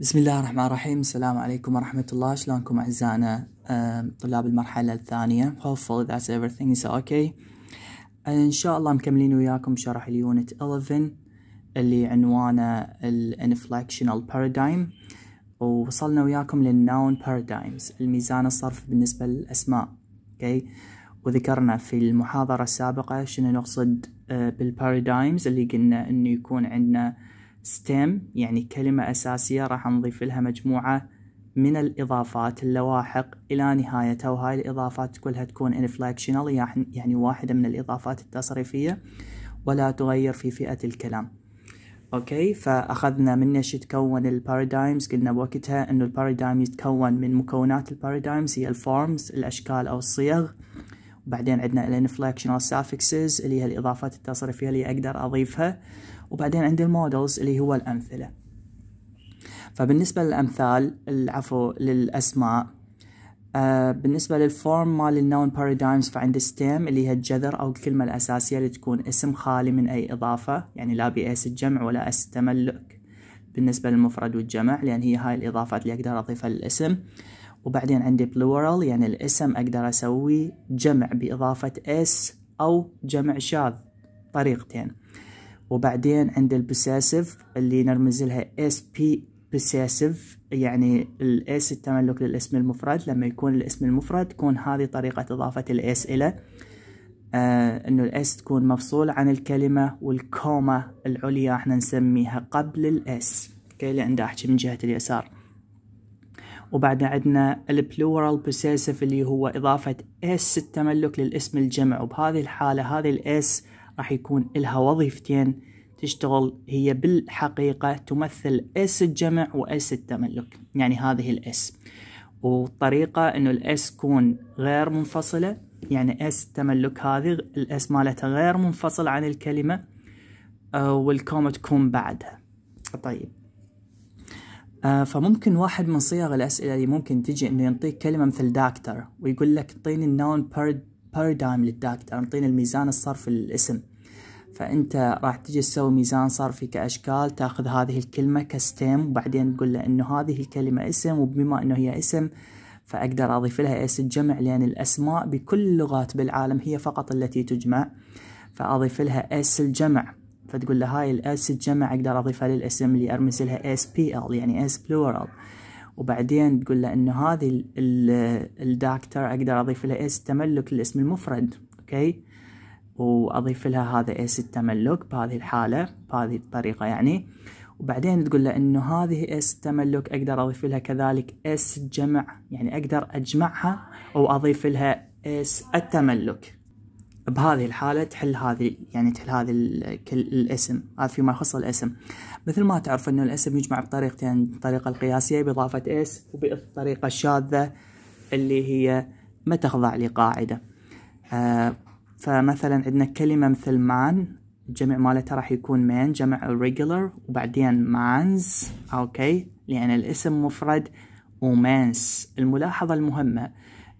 بسم الله الرحمن الرحيم السلام عليكم ورحمة الله شلونكم أعزائنا طلاب المرحلة الثانية hopefully that's everything is okay إن شاء الله مكملين وياكم شرح اليونت 11 اللي عنوانه ال Inflectional Paradigm ووصلنا وياكم لل noun Paradigms الميزان الصرف بالنسبة للأسماء okay. وذكرنا في المحاضرة السابقة شنو نقصد uh, paradigms اللي قلنا انه يكون عندنا stem يعني كلمة أساسية راح نضيف لها مجموعة من الإضافات اللواحق إلى نهايتها وهاي الإضافات كلها تكون inflectional يعني, يعني واحدة من الإضافات التصريفية ولا تغير في فئة الكلام أوكي فأخذنا من ايش يتكون البارادايمز قلنا بوقتها أنه البارادايم يتكون من مكونات البارادايمز هي الفورمز الأشكال أو الصيغ وبعدين عندنا الانفلكشنال suffixes اللي هي الإضافات التصريفية اللي أقدر أضيفها وبعدين عندي المودلز اللي هو الأمثلة فبالنسبة للأمثال العفو للأسماء آه بالنسبة للفورم مال النون بارادايمز فعند ستيم اللي هي الجذر أو الكلمة الأساسية اللي تكون اسم خالي من أي إضافة يعني لا بأس الجمع ولا أس التملك بالنسبة للمفرد والجمع لأن هي هاي الإضافات اللي أقدر أضيفها للاسم وبعدين عندي بلورال يعني الاسم أقدر أسوي جمع بإضافة اس أو جمع شاذ طريقتين وبعدين عند البساسيف اللي نرمز لها اس بي بساسيف يعني الاس التملك للاسم المفرد لما يكون الاسم المفرد تكون هذه طريقة اضافة الاس الى آه انه الاس تكون مفصول عن الكلمة والكوما العليا احنا نسميها قبل الاس اوكي لان دا احكي من جهة اليسار وبعد عندنا البلورال بوسيسيف اللي هو إضافة اس التملك للاسم الجمع وبهذه الحالة هذه الاس راح يكون لها وظيفتين تشتغل هي بالحقيقة تمثل اس الجمع واس التملك يعني هذه الاس والطريقة انه الاس تكون غير منفصلة يعني اس التملك هذه الاس مالتها غير منفصل عن الكلمة آه، والكومة تكون بعدها طيب آه، فممكن واحد من صيغ الأسئلة اللي ممكن تجي إنه يعطيك كلمة مثل دكتور ويقول لك اعطيني النون بيرد البارادايم للداكتر نعطينا الميزان الصرف للاسم فانت راح تجي تسوي ميزان صرفي كاشكال تاخذ هذه الكلمه كستيم وبعدين تقول له انه هذه الكلمه اسم وبما انه هي اسم فاقدر اضيف لها اس الجمع لان الاسماء بكل اللغات بالعالم هي فقط التي تجمع فاضيف لها اس الجمع فتقول له هاي الاس الجمع اقدر اضيفها للاسم اللي ارمز لها اس بي ال يعني اس بلورال وبعدين تقول له انه هذه الداكتر اقدر اضيف لها اس تملك الاسم المفرد اوكي واضيف لها هذا اس التملك بهذه الحاله بهذه الطريقه يعني وبعدين تقول له انه هذه اس تملك اقدر اضيف لها كذلك اس جمع يعني اقدر اجمعها واضيف لها اس التملك بهذه الحالة تحل هذه يعني تحل هذه الاسم هذا فيما يخص الاسم مثل ما تعرف أن الاسم يجمع بطريقتين الطريقة القياسية بإضافة اس وبالطريقة الشاذة اللي هي ما تخضع لقاعدة آه فمثلا عندنا كلمة مثل مان الجمع مالتها راح يكون مان جمع regular وبعدين مانز اوكي لأن الاسم مفرد ومانس الملاحظة المهمة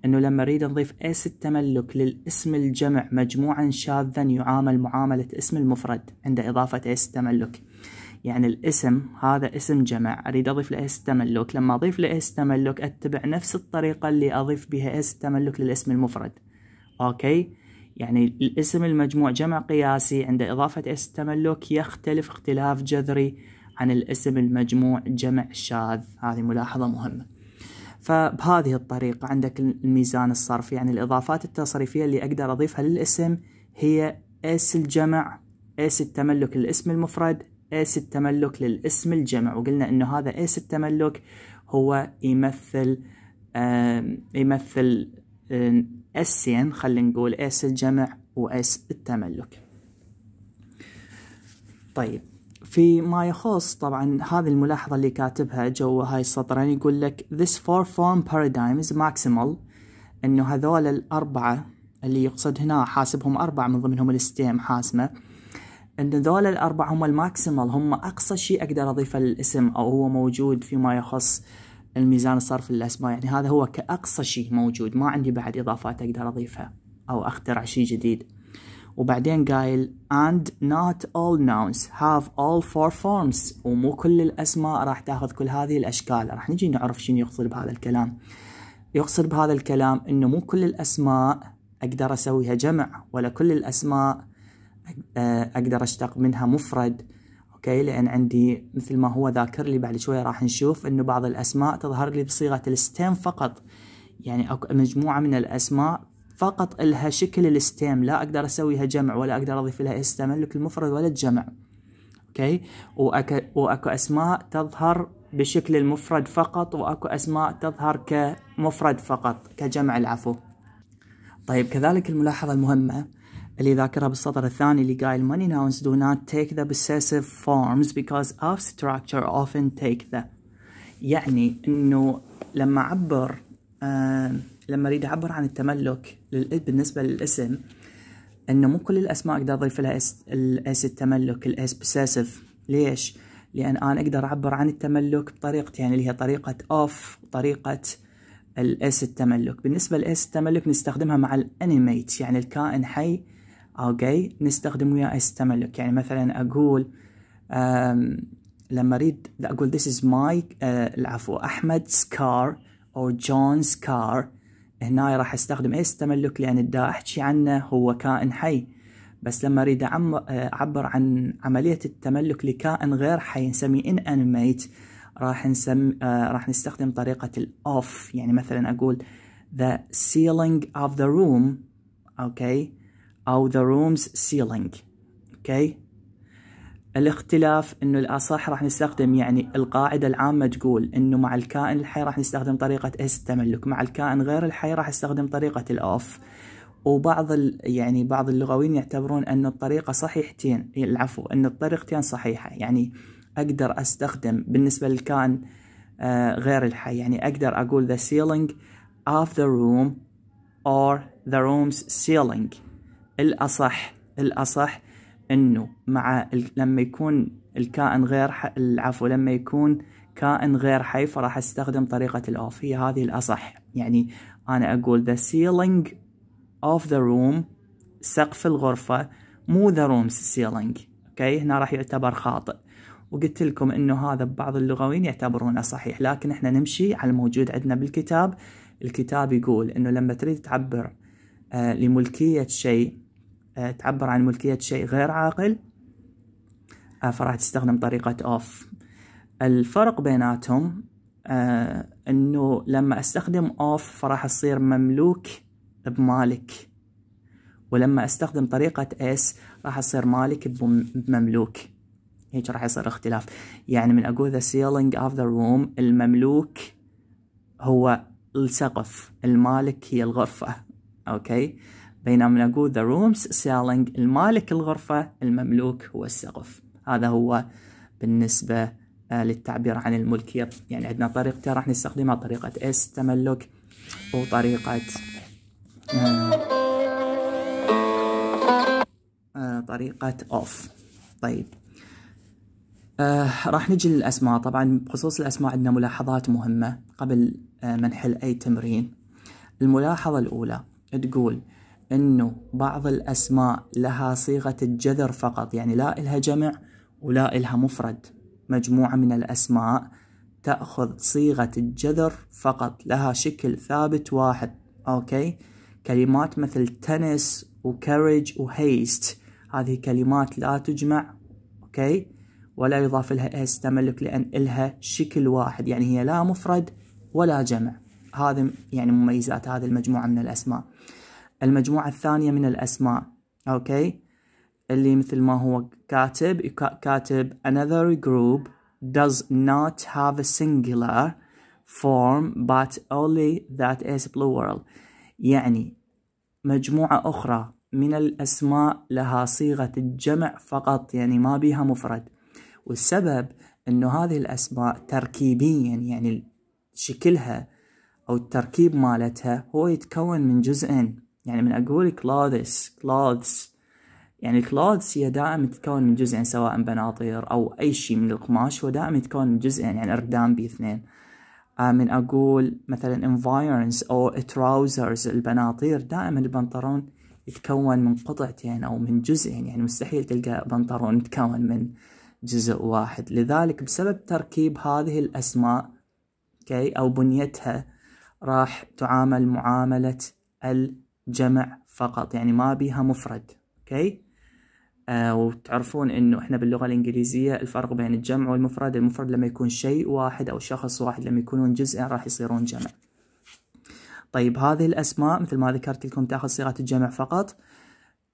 انه لما اريد نضيف اس التملك للاسم الجمع مجموعا شاذا يعامل معاملة اسم المفرد عند اضافة اس التملك يعني الاسم هذا اسم جمع اريد اضيف له اس التملك لما اضيف له اس التملك اتبع نفس الطريقة اللي اضيف بها اس التملك للاسم المفرد اوكي يعني الاسم المجموع جمع قياسي عند اضافة اس التملك يختلف اختلاف جذري عن الاسم المجموع جمع شاذ هذه ملاحظة مهمة فبهذه الطريقة عندك الميزان الصرف يعني الإضافات التصريفية اللي أقدر أضيفها للاسم هي اس الجمع اس التملك للاسم المفرد اس التملك للاسم الجمع وقلنا أنه هذا اس التملك هو يمثل يمثل اسين يعني خلينا نقول اس الجمع واس التملك طيب فيما يخص طبعا هذه الملاحظة اللي كاتبها جوا هاي السطرين يقول لك this four form paradigm is maximal انه هذول الاربعة اللي يقصد هنا حاسبهم اربعة من ضمنهم الاستيم حاسمة ان ذول الاربعة هم الماكسيمال هم اقصى شيء اقدر اضيفه للاسم او هو موجود فيما يخص الميزان الصرف للاسماء يعني هذا هو كاقصى شيء موجود ما عندي بعد اضافات اقدر اضيفها او اخترع شيء جديد وبعدين قايل and not all nouns have all four forms ومو كل الأسماء راح تاخذ كل هذه الأشكال راح نجي نعرف شنو يقصد بهذا الكلام يقصد بهذا الكلام إنه مو كل الأسماء أقدر أسويها جمع ولا كل الأسماء أقدر أشتق منها مفرد اوكي لان عندي مثل ما هو ذاكر لي بعد شوي راح نشوف انه بعض الاسماء تظهر لي بصيغه الستيم فقط يعني مجموعه من الاسماء فقط لها شكل الستيم لا اقدر اسويها جمع ولا اقدر اضيف لها استم لك المفرد ولا الجمع اوكي واكو واكو اسماء تظهر بشكل المفرد فقط واكو اسماء تظهر كمفرد فقط كجمع العفو طيب كذلك الملاحظة المهمة اللي ذاكرها بالسطر الثاني اللي قايل money nouns do not take the possessive forms because of structure often take the يعني انه لما عبر آه لما اريد اعبر عن التملك بالنسبه للاسم انه مو كل الاسماء اقدر اضيف لها اس الاس التملك الاس بساسف ليش؟ لان انا اقدر اعبر عن التملك بطريقتين يعني اللي هي طريقه اوف وطريقه الاس التملك بالنسبه لاس التملك نستخدمها مع الانيميت يعني الكائن حي اوكي نستخدم وياه اس التملك يعني مثلا اقول لما اريد اقول this is my uh, العفو احمد سكار او جون سكار هنا راح استخدم ايس تملك لان دا احكي عنه هو كائن حي بس لما اريد اعبر عن عمليه التملك لكائن غير حي نسميه ان انيميت راح نسم آه، راح نستخدم طريقه الاوف يعني مثلا اقول the ceiling of the room اوكي okay. او the room's ceiling اوكي okay. الاختلاف انه الاصح راح نستخدم يعني القاعده العامه تقول انه مع الكائن الحي راح نستخدم طريقه اس التملك مع الكائن غير الحي راح نستخدم طريقه الاوف وبعض ال يعني بعض اللغويين يعتبرون ان الطريقه صحيحتين العفو ان الطريقتين صحيحه يعني اقدر استخدم بالنسبه للكائن آه، غير الحي يعني اقدر اقول the ceiling of the room or the room's ceiling الاصح الاصح انه مع لما يكون الكائن غير ح... العفو لما يكون كائن غير حي فراح استخدم طريقة الاوف هي هذه الاصح يعني انا اقول the ceiling of the room سقف الغرفة مو the room's ceiling اوكي هنا راح يعتبر خاطئ وقلت لكم انه هذا بعض اللغويين يعتبرونه صحيح لكن احنا نمشي على الموجود عندنا بالكتاب الكتاب يقول انه لما تريد تعبر آه لملكية شيء آه، تعبر عن ملكية شيء غير عاقل آه، فراح تستخدم طريقة اوف الفرق بيناتهم آه، انه لما استخدم اوف فراح اصير مملوك بمالك ولما استخدم طريقة اس راح اصير مالك بمملوك هيك راح يصير اختلاف يعني من اقول the ceiling of the room المملوك هو السقف المالك هي الغرفة اوكي بينما نقول the rooms ceiling المالك الغرفة المملوك هو السقف هذا هو بالنسبة آه، للتعبير عن الملكية يعني عندنا طريقتين راح نستخدمها طريقة S تملك وطريقة آه، آه، طريقة أوف طيب آه راح نجي للأسماء طبعا بخصوص الأسماء عندنا ملاحظات مهمة قبل آه ما نحل أي تمرين الملاحظة الأولى تقول انه بعض الاسماء لها صيغه الجذر فقط يعني لا الها جمع ولا الها مفرد مجموعه من الاسماء تاخذ صيغه الجذر فقط لها شكل ثابت واحد اوكي كلمات مثل تنس وكاريج وهيست هذه كلمات لا تجمع اوكي ولا يضاف لها اس تملك لان الها شكل واحد يعني هي لا مفرد ولا جمع هذه يعني مميزات هذه المجموعه من الاسماء المجموعة الثانية من الأسماء أوكي اللي مثل ما هو كاتب كاتب another group does not have a singular form but only that is plural يعني مجموعة أخرى من الأسماء لها صيغة الجمع فقط يعني ما بيها مفرد والسبب أنه هذه الأسماء تركيبيا يعني شكلها أو التركيب مالتها هو يتكون من جزئين يعني من أقول كلاذس كلاذس يعني الكلاذس هي دائما تتكون من جزئين سواء بناطير أو أي شيء من القماش هو دائما يتكون من جزئين يعني أردام باثنين آه، من أقول مثلا environs أو trousers البناطير دائما البنطلون يتكون من قطعتين أو من جزئين يعني مستحيل تلقى بنطلون يتكون من جزء واحد لذلك بسبب تركيب هذه الأسماء أوكي أو بنيتها راح تعامل معاملة ال جمع فقط يعني ما بيها مفرد اوكي آه وتعرفون انه احنا باللغه الانجليزيه الفرق بين الجمع والمفرد المفرد لما يكون شيء واحد او شخص واحد لما يكونون جزء راح يصيرون جمع طيب هذه الاسماء مثل ما ذكرت لكم تاخذ صيغه الجمع فقط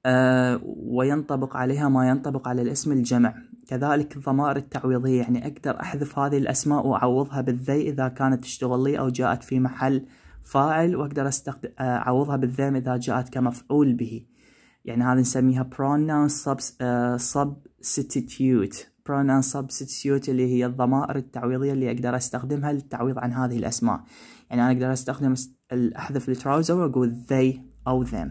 آه وينطبق عليها ما ينطبق على الاسم الجمع كذلك الضمائر التعويضية يعني أقدر أحذف هذه الأسماء وأعوضها بالذي إذا كانت تشتغل لي أو جاءت في محل فاعل واقدر استخد... آه، اعوضها بالذم اذا جاءت كمفعول به يعني هذا نسميها pronoun آه، substitute pronoun substitute اللي هي الضمائر التعويضيه اللي اقدر استخدمها للتعويض عن هذه الاسماء يعني انا اقدر استخدم احذف التراوزر واقول they او them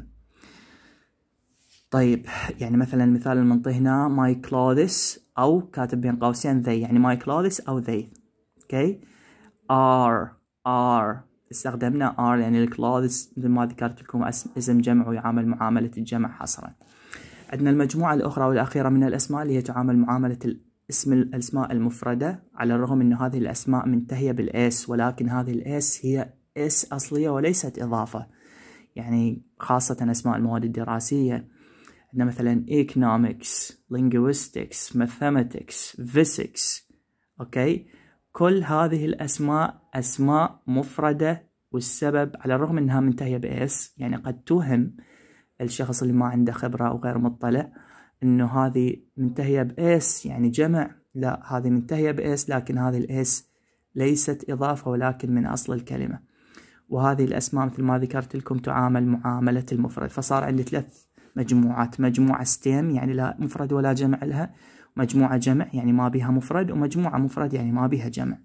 طيب يعني مثلا المثال اللي هنا my clothes او كاتب بين قوسين they يعني my clothes او they اوكي okay. are are استخدمنا ار يعني الكلاوز مثل ما ذكرت لكم اسم جمع ويعامل معاملة الجمع حصرا عندنا المجموعة الأخرى والأخيرة من الأسماء اللي هي تعامل معاملة اسم الأسماء المفردة على الرغم أن هذه الأسماء منتهية بالإس ولكن هذه الإس هي إس أصلية وليست إضافة يعني خاصة أسماء المواد الدراسية عندنا مثلا economics, linguistics, mathematics, physics اوكي كل هذه الأسماء أسماء مفردة والسبب على الرغم أنها منتهية بإس يعني قد توهم الشخص اللي ما عنده خبرة أو غير مطلع أنه هذه منتهية بإس يعني جمع لا هذه منتهية بإس لكن هذه الإس ليست إضافة ولكن من أصل الكلمة وهذه الأسماء مثل ما ذكرت لكم تعامل معاملة المفرد فصار عندي ثلاث مجموعات مجموعة ستيم يعني لا مفرد ولا جمع لها مجموعة جمع يعني ما بها مفرد ومجموعة مفرد يعني ما بها جمع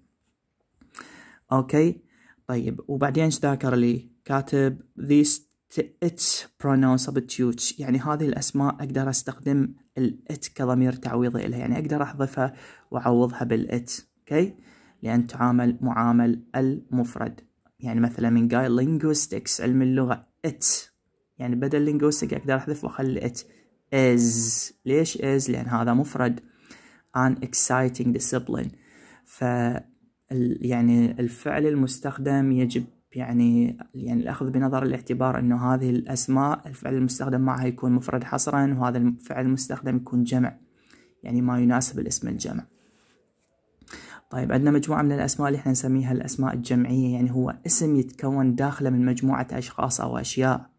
اوكي طيب وبعدين ايش ذاكر لي كاتب these its pronounce يعني هذه الاسماء اقدر استخدم الات كضمير تعويضي لها يعني اقدر احذفها واعوضها بالات اوكي لان تعامل معامل المفرد يعني مثلا من جاي linguistics علم اللغه ات يعني بدل linguistic اقدر احذف واخلي ات is ليش is لان هذا مفرد an exciting discipline ف يعني الفعل المستخدم يجب يعني يعني الاخذ بنظر الاعتبار انه هذه الاسماء الفعل المستخدم معها يكون مفرد حصرا وهذا الفعل المستخدم يكون جمع يعني ما يناسب الاسم الجمع طيب عندنا مجموعة من الأسماء اللي احنا نسميها الأسماء الجمعية يعني هو اسم يتكون داخله من مجموعة أشخاص أو أشياء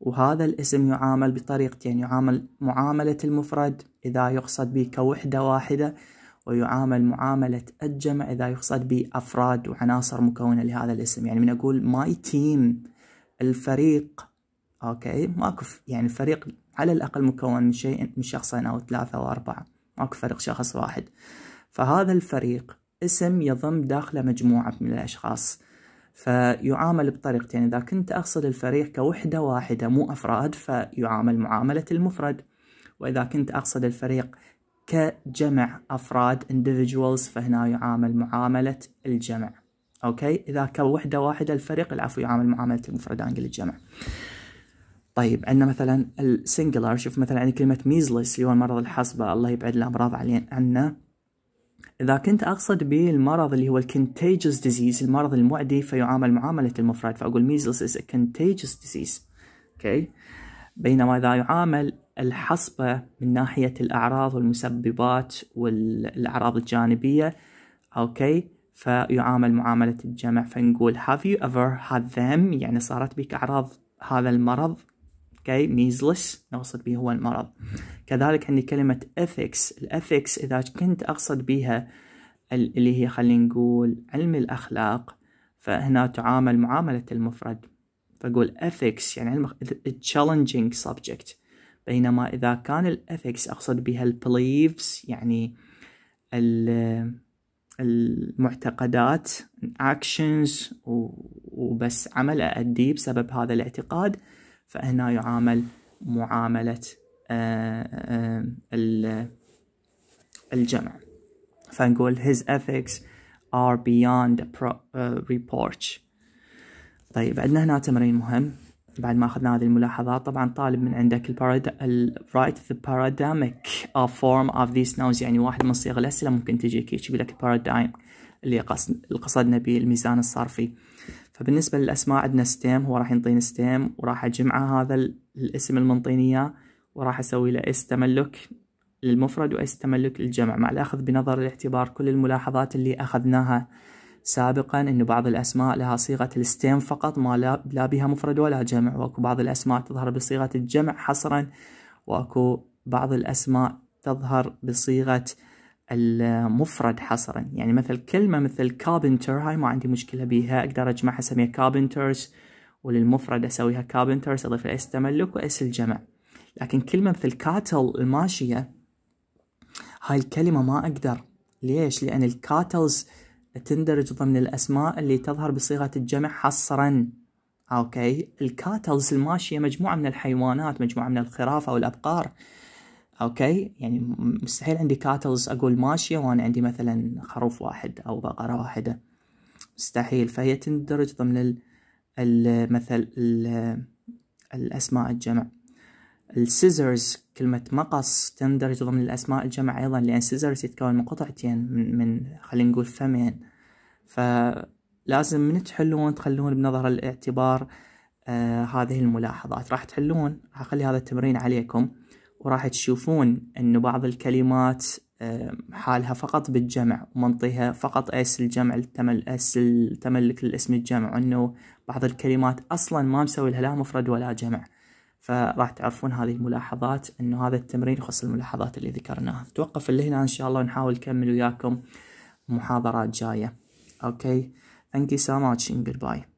وهذا الاسم يعامل بطريقتين يعني يعامل معاملة المفرد إذا يقصد به كوحدة واحدة ويعامل معاملة الجمع إذا يقصد بأفراد وعناصر مكونة لهذا الاسم يعني من أقول ماي تيم الفريق أوكي ماكو يعني الفريق على الأقل مكون من شيء من شخصين أو ثلاثة أو أربعة ماكو فريق شخص واحد فهذا الفريق اسم يضم داخله مجموعة من الأشخاص فيعامل بطريقتين إذا كنت أقصد الفريق كوحدة واحدة مو أفراد فيعامل معاملة المفرد وإذا كنت أقصد الفريق كجمع أفراد individuals فهنا يعامل معاملة الجمع أوكي إذا كان وحدة واحدة الفريق العفو يعامل معاملة المفردان انجل الجمع طيب عندنا مثلا السنجلر شوف مثلا عندي كلمة ميزلس اللي هو المرض الحصبة الله يبعد الأمراض عنا إذا كنت أقصد بالمرض اللي هو الكنتيجوس ديزيز المرض المعدي فيعامل معاملة المفرد فأقول ميزلس is a contagious disease okay. بينما إذا يعامل الحصبة من ناحية الأعراض والمسببات والأعراض الجانبية أوكي فيعامل معاملة الجمع فنقول have you ever had them يعني صارت بك أعراض هذا المرض اوكي ميزلس نقصد به هو المرض كذلك عندي كلمة ethics الethics إذا كنت أقصد بها اللي هي خلينا نقول علم الأخلاق فهنا تعامل معاملة المفرد فأقول ethics يعني علم challenging subject بينما إذا كان الإثكس أقصد بها البليفز يعني المعتقدات actions وبس عمل أأديه بسبب هذا الاعتقاد فهنا يعامل معاملة آه، آه، الجمع فنقول his ethics are beyond آه، reproach طيب عندنا هنا تمرين مهم بعد ما اخذنا هذه الملاحظات طبعا طالب من عندك ال write the paradigmic of uh, form of these nouns يعني واحد من صيغ الاسئله ممكن تجيك هيك يقول لك paradigm اللي قصدنا به الميزان الصرفي فبالنسبه للاسماء عندنا ستيم هو راح ينطيني ستيم وراح اجمعه هذا الاسم المنطيني اياه وراح اسوي له اس تملك للمفرد واس تملك للجمع مع الاخذ بنظر الاعتبار كل الملاحظات اللي اخذناها سابقا أن بعض الأسماء لها صيغة الستيم فقط ما لا بها مفرد ولا جمع وأكو بعض الأسماء تظهر بصيغة الجمع حصرا وأكو بعض الأسماء تظهر بصيغة المفرد حصرا يعني مثل كلمة مثل كابنتر هاي ما عندي مشكلة بيها أقدر أجمعها أسميها كابنترز وللمفرد أسويها كابنترز أضيف الإس تملك وإس الجمع لكن كلمة مثل كاتل الماشية هاي الكلمة ما أقدر ليش؟ لأن الكاتلز تندرج ضمن الأسماء اللي تظهر بصيغة الجمع حصرا أوكي الكاتلز الماشية مجموعة من الحيوانات مجموعة من الخراف أو الأبقار أوكي يعني مستحيل عندي كاتلز أقول ماشية وأنا عندي مثلا خروف واحد أو بقرة واحدة مستحيل فهي تندرج ضمن مثل الأسماء الجمع السيزرز كلمة مقص تندرج ضمن الأسماء الجمع أيضا لأن سيزرز يتكون من قطعتين من, من خلينا نقول فمين فلازم من تحلون تخلون بنظر الاعتبار آه هذه الملاحظات راح تحلون راح أخلي هذا التمرين عليكم وراح تشوفون أنه بعض الكلمات آه حالها فقط بالجمع ومنطيها فقط اس الجمع التمل اس التملك الاسم الجمع انه بعض الكلمات اصلا ما مسوي لها لا مفرد ولا جمع فراح تعرفون هذه الملاحظات انه هذا التمرين يخص الملاحظات اللي ذكرناها توقف اللي هنا ان شاء الله ونحاول نكمل وياكم محاضرات جايه اوكي ثانك يو سو ماتش باي